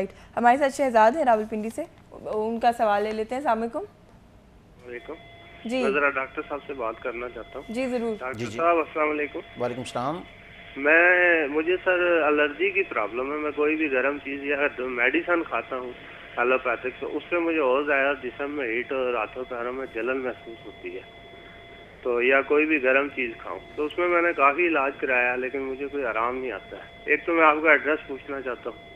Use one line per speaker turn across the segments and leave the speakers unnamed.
Right हमारे साथ शहजाद है रावलपिंडी से उनका सवाल ले लेते हैं सामकुम
जी जरा डॉक्टर साहब से बात करना चाहता हूँ जी जरूर डॉक्टर साहब असला मैं मुझे सर एलर्जी की प्रॉब्लम है मैं कोई भी गर्म चीज़ या तो मेडिसन खाता हूँ एलोपैथिक तो उससे मुझे और ज़्यादा जिसम में हीट और हाथों पैरों में जलन महसूस होती है तो या कोई भी गर्म चीज़ खाऊं तो उसमें मैंने काफ़ी इलाज कराया लेकिन मुझे कोई आराम नहीं आता है एक तो मैं आपका एड्रेस पूछना चाहता हूँ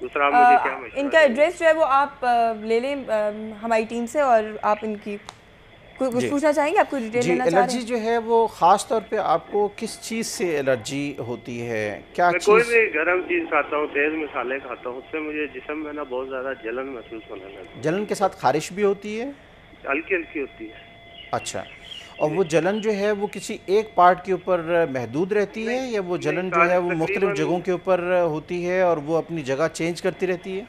दूसरा मुझे क्या इनका
एड्रेस जो है वो आप ले लें हमारी टीम से और आप इनकी
कुछ पूछना चाहेंगे आपको डिटेल जी एलर्जी जो है वो ख़ास तौर पे आपको किस चीज़ से एलर्जी होती है क्या मैं कोई भी गर्म चीज़ खाता हूँ तेज़ मसाले खाता हूँ उससे मुझे जिसम में ना बहुत ज़्यादा जलन महसूस होने लगती है जलन के साथ खारिश भी होती है हल्की हल्की होती है अच्छा और वो जलन जो है वो किसी एक पार्ट के ऊपर महदूद रहती है या वो जलन जो है वो मुख्तलिफ जगहों के ऊपर होती है और वो अपनी जगह चेंज करती रहती है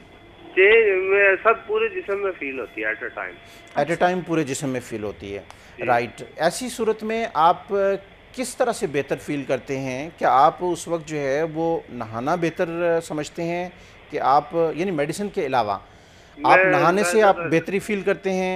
सब पूरे जिसम में फील होती है at a time at a time पूरे जिसम में फील होती है राइट ऐसी सूरत में आप किस तरह से बेहतर फील करते हैं क्या आप उस वक्त जो है वो नहाना बेहतर समझते हैं कि आप यानी मेडिसिन के अलावा
आप नहाने से आप बेहतरी
फील करते हैं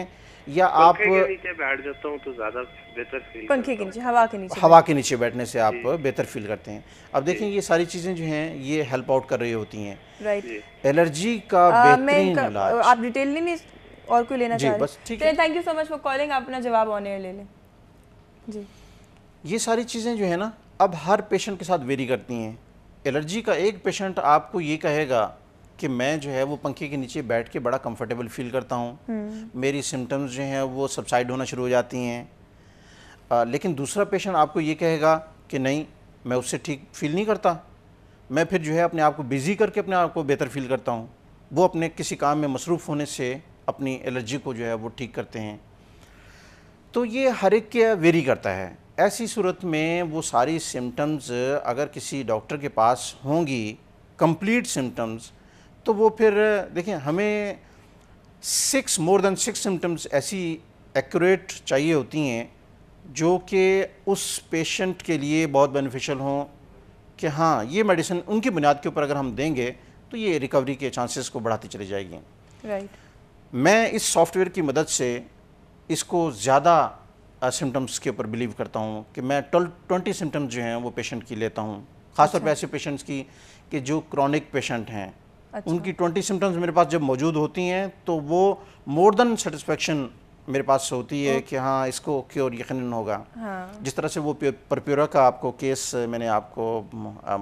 या आप के नीचे बैठ जाता हूँ तो ज़्यादा बेहतर
फील पंखे के नीचे हवा के नीचे हवा के नीचे
बैठने से आप बेहतर फील करते हैं अब देखें ये सारी चीज़ें जो हैं ये हेल्प आउट कर रही होती हैं
राइट
एलर्जी का बेहतरीन इलाज आप
डिटेल नहीं और कोई लेना चाह बस ठीक है thank you so much for calling आप अपना जवाब ऑन एयर ले लें
जी ये सारी चीज़ें जो है ना अब हर पेशेंट के साथ वेरी करती हैं एलर्जी का एक पेशेंट आपको ये कहेगा कि मैं जो है वो पंखे के नीचे बैठ के बड़ा कंफर्टेबल फील करता हूँ हम्म। मेरी सिम्टम्स जो हैं वो सबसाइड होना शुरू हो जाती हैं लेकिन दूसरा पेशेंट आपको ये कहेगा कि नहीं मैं उससे ठीक फील नहीं करता मैं फिर जो है अपने आप को बिज़ी करके अपने आप को बेहतर फील करता हूँ वो अपने किसी काम में मसरूफ़ होने से अपनी एलर्जी को जो है वो ठीक करते हैं तो ये हर एक के वेरी करता है ऐसी सूरत में वो सारी सिम्टम्स अगर किसी डॉक्टर के पास होंगी कंप्लीट सिम्टम्स तो वो फिर देखें हमें six more than six symptoms ऐसी एक्यूरेट चाहिए होती हैं जो कि उस पेशेंट के लिए बहुत बेनिफिशियल हों कि हाँ ये मेडिसिन उनकी बुनियाद के ऊपर अगर हम देंगे तो ये रिकवरी के चांसेस को बढ़ाती चली जाएगी
राइट right.
मैं इस सॉफ्टवेयर की मदद से इसको ज़्यादा सिम्टम्स के ऊपर बिलीव करता हूँ कि मैं ट्वेल ट्वेंटी सिम्टम्स जो हैं वो पेशेंट की लेता हूँ खासतौर पर अच्छा। ऐसे पेशेंट्स की कि जो क्रॉनिक पेशेंट हैं अच्छा। उनकी ट्वेंटी सिम्टम्स मेरे पास जब मौजूद होती हैं तो वो मोर देन सेटिस्फेक्शन मेरे पास होती है कि हाँ इसको क्योर यकीन होगा हाँ। जिस तरह से वो परप्योरा का आपको केस मैंने आपको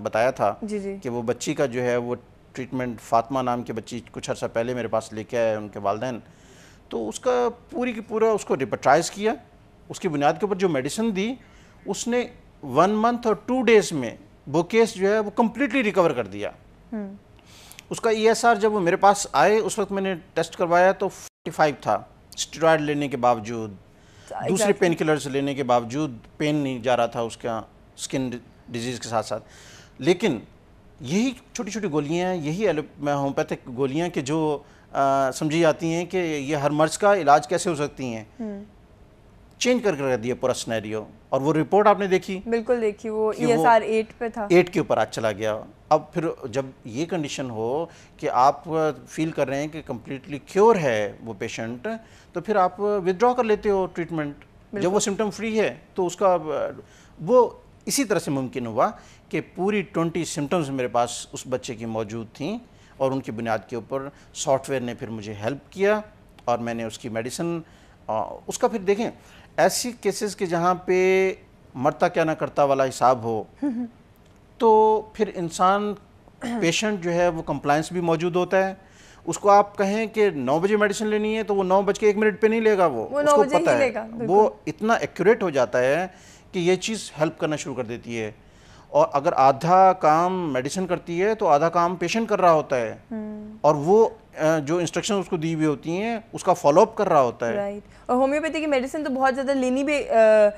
बताया था जी जी। कि वो बच्ची का जो है वो ट्रीटमेंट फातमा नाम की बच्ची कुछ अर्सा पहले मेरे पास लेके आए उनके वालदेन तो उसका पूरी की पूरा उसको रिपट्राइज़ किया उसकी बुनियाद के ऊपर जो मेडिसिन दी उसने वन मंथ और टू डेज़ में वो केस जो है वो कम्प्लीटली रिकवर कर दिया हम्म। उसका आर e जब वो मेरे पास आए उस वक्त मैंने टेस्ट करवाया तो 45 था स्टेरॉयड लेने के बावजूद
दूसरे पेन किलर्स
लेने के बावजूद पेन नहीं जा रहा था उसका स्किन डिजीज़ के साथ साथ लेकिन यही छोटी छोटी गोलियाँ यही होम्योपैथिक गोलियाँ कि जो समझी जाती हैं कि ये हर मर्ज का इलाज कैसे हो सकती हैं हम्म। चेंज करके कर दिया पूरा स्नैरियो और वो रिपोर्ट आपने देखी बिल्कुल देखी वो ई एस आर
एट पे था एट
के ऊपर आज चला गया अब फिर जब ये कंडीशन हो कि आप फील कर रहे हैं कि कम्प्लीटली क्योर है वो पेशेंट तो फिर आप विदड्रॉ कर लेते हो ट्रीटमेंट जब वो सिम्टम फ्री है तो उसका वो इसी तरह से मुमकिन हुआ कि पूरी ट्वेंटी सिम्टम्स मेरे पास उस बच्चे की मौजूद थी और उनकी बुनियाद के ऊपर सॉफ्टवेयर ने फिर मुझे हेल्प किया और मैंने उसकी मेडिसिन उसका फिर देखें ऐसी केसेस के जहाँ पे मरता क्या ना करता वाला हिसाब हो तो फिर इंसान पेशेंट जो है वो कंप्लाइंस भी मौजूद होता है उसको आप कहें कि नौ बजे मेडिसिन लेनी है तो वो नौ बज के एक मिनट पे नहीं लेगा वो, वो उसको पता है वो इतना एक्यूरेट हो जाता है कि ये चीज़ हेल्प करना शुरू कर देती है और अगर आधा काम मेडिसिन करती है तो आधा काम पेशेंट कर रहा होता है हम्म। और वो जो इंस्ट्रक्शन उसको दी हुई होती हैं उसका फॉलोअप कर रहा होता है
राइट right. और होम्योपैथी की मेडिसिन तो बहुत ज़्यादा लेनी भी आ, आ,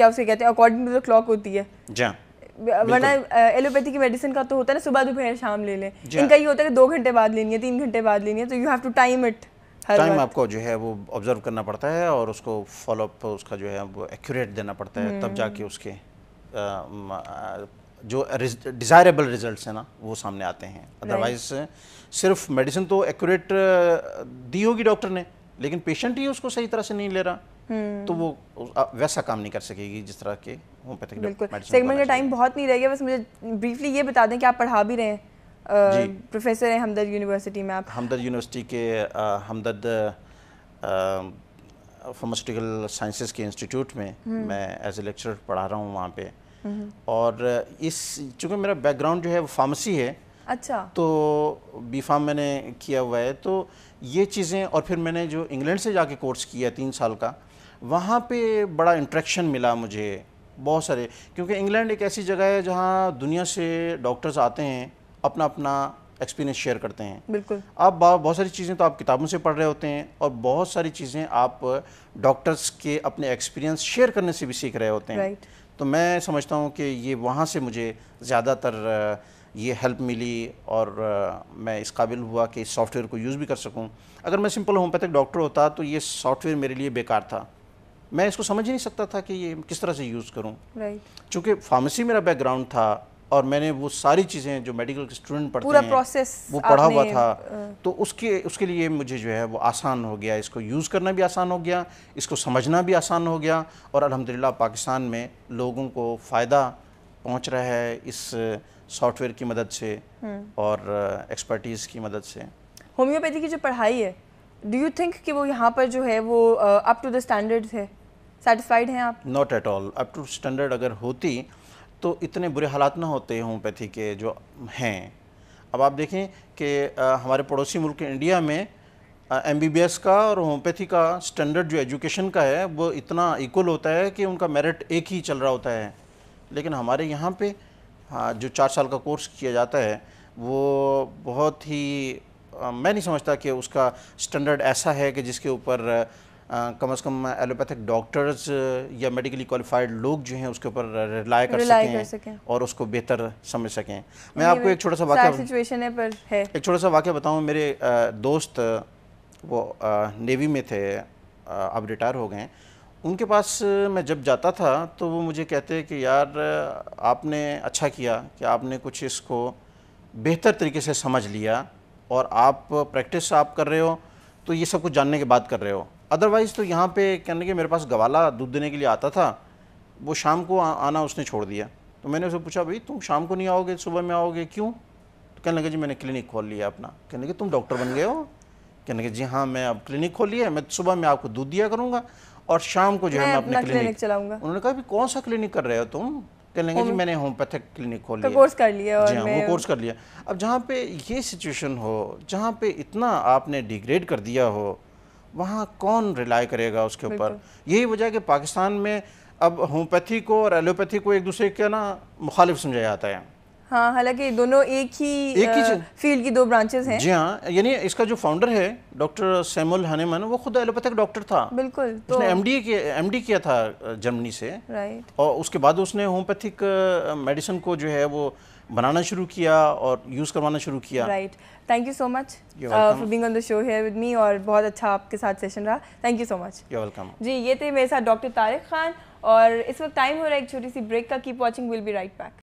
क्या उसे कहते हैं अकॉर्डिंग टू द क्लॉक होती है जी हाँ, वरना एलोपैथी की मेडिसिन का तो होता है ना सुबह दोपहर शाम ले लें हाँ। इनका ये होता है कि दो घंटे बाद लेनी है तीन घंटे बाद लेनी है तो you have to time it
time आपको जो है वो ऑब्जर्व करना पड़ता है और उसको फॉलोअप उसका जो है वो एक्यूरेट देना पड़ता है तब हम्म। जाके उसके जो डिज़ायरेबल रिजल्ट हैं ना वो सामने आते हैं अदरवाइज सिर्फ मेडिसिन तो एक्यूरेट दी होगी डॉक्टर ने लेकिन पेशेंट ही उसको सही तरह से नहीं ले रहा हम्म। तो वो वैसा काम नहीं कर सकेगी जिस तरह के होम्योपैथिक बिल्कुल सेगमेंट का टाइम
बहुत नहीं रहेगा बस मुझे ब्रीफली ये बता दें कि आप पढ़ा भी रहे हैं प्रोफेसर हैं हमदर्द यूनिवर्सिटी में
आप हमदर्द यूनिवर्सिटी के हमदर्द फार्मास्यूटिकल साइंसेज के इंस्टीट्यूट में हम्म। मैं एज ए लेक्चर पढ़ा रहा हूँ वहाँ पे और इस चूँकि मेरा बैकग्राउंड जो है वो फार्मेसी है अच्छा तो बी फार्म मैंने किया हुआ है तो ये चीज़ें और फिर मैंने जो इंग्लैंड से जाके कोर्स किया तीन साल का वहाँ पे बड़ा इंट्रैक्शन मिला मुझे बहुत सारे क्योंकि इंग्लैंड एक ऐसी जगह है जहाँ दुनिया से डॉक्टर्स आते हैं अपना अपना एक्सपीरियंस शेयर करते हैं बिल्कुल आप बहुत सारी चीज़ें तो आप किताबों से पढ़ रहे होते हैं और बहुत सारी चीज़ें आप डॉक्टर्स के अपने एक्सपीरियंस शेयर करने से भी सीख रहे होते हैं right. तो मैं समझता हूँ कि ये वहाँ से मुझे ज़्यादातर ये हेल्प मिली और मैं इस काबिल हुआ कि इस सॉफ्टवेयर को यूज़ भी कर सकूँ अगर मैं सिंपल होमोपैथिक डॉक्टर होता तो ये सॉफ्टवेयर मेरे लिए बेकार था मैं इसको समझ ही नहीं सकता था कि ये किस तरह से यूज़ करूँ right. चूँकि फार्मेसी मेरा बैकग्राउंड था और मैंने वो सारी चीज़ें जो मेडिकल के स्टूडेंट पढ़ते पूरा हैं प्रोसेस
वो पढ़ा हुआ था
तो उसके उसके लिए मुझे जो है वो आसान हो गया इसको यूज़ करना भी आसान हो गया इसको समझना भी आसान हो गया और अलहमदिल्ला पाकिस्तान में लोगों को फ़ायदा पहुँच रहा है इस सॉफ्टवेयर की मदद से हम्म। और एक्सपर्टीज़ की मदद से
होम्योपैथी की जो पढ़ाई है डू यू थिंक कि वो यहाँ पर जो है वो अप टू द स्टैंडर्ड है सेटिस्फाइड हैं आप
not at all up to standard अगर होती तो इतने बुरे हालात ना होते होम्योपैथी के जो हैं अब आप देखें कि हमारे पड़ोसी मुल्क इंडिया में एम बी बी एस का और होम्योपैथी का स्टैंडर्ड जो एजुकेशन का है वो इतना इक्वल होता है कि उनका मेरिट एक ही चल रहा होता है लेकिन हमारे यहाँ पे हाँ जो चार साल का कोर्स किया जाता है वो बहुत ही मैं नहीं समझता कि उसका स्टैंडर्ड ऐसा है कि जिसके ऊपर कम अज़ कम एलोपैथिक डॉक्टर्स या मेडिकली क्वालिफाइड लोग जो हैं उसके ऊपर रिलाय कर, सकें कर सकें और उसको बेहतर समझ सकें मैं आपको एक छोटा सा वाक्य
सिचुएशन है पर है
एक छोटा सा वाक्य बताऊँ मेरे दोस्त वो नेवी में थे अब रिटायर हो गए उनके पास मैं जब जाता था तो वो मुझे कहते कि यार आपने अच्छा किया कि आपने कुछ इसको बेहतर तरीके से समझ लिया और आप प्रैक्टिस आप कर रहे हो तो ये सब कुछ जानने के बाद कर रहे हो अदरवाइज़ तो यहाँ पे कहने के मेरे पास गवाला दूध देने के लिए आता था वो शाम को आ, आना उसने छोड़ दिया तो मैंने उसे पूछा भाई तुम शाम को नहीं आओगे सुबह में आओगे क्यों तो कहने लगे जी मैंने क्लिनिक खोल लिया अपना कहने लगे तुम डॉक्टर बन गए हो कहने लगे जी हाँ मैं अब क्लिनिक खोल लिया मैं सुबह में आपको दूध दिया करूँगा और शाम को जो है मैं अपने क्लिनिक चलाऊंगा उन्होंने कहा कौन सा क्लिनिक कर रहे हो तुम कह लगे जी मैंने होम्योपैथिक क्लिनिक खोल लिया कोर्स
कर लिया और जी हाँ वो कोर्स
कर लिया अब जहाँ पे ये सिचुएशन हो जहाँ पे इतना आपने डिग्रेड कर दिया हो वहाँ कौन रिलाई करेगा उसके ऊपर यही वजह कि पाकिस्तान में अब होम्योपैथी को और एलोपैथी को एक दूसरे के ना मुखालिफ समझा जाता है
हाँ हालांकि दोनों एक ही एक ही फील्ड की दो ब्रांचेस हैं जी
हाँ यानी इसका जो फाउंडर है डॉक्टर सैमुअल हनेमन वो खुद एलोपैथिक डॉक्टर था
बिल्कुल तो उसने एमडी
के एमडी किया था जर्मनी से राइट और उसके बाद उसने होम्योपैथिक मेडिसिन को जो है वो बनाना शुरू किया और यूज़ करवाना शुरू किया right
thank you so much for being on the show here with me और बहुत अच्छा आपके साथ सेशन रहा thank you so much you welcome जी ये थे मेरे साथ डॉक्टर तारिक खान और इस वक्त टाइम हो रहा है एक छोटी सी ब्रेक का keep watching will be right back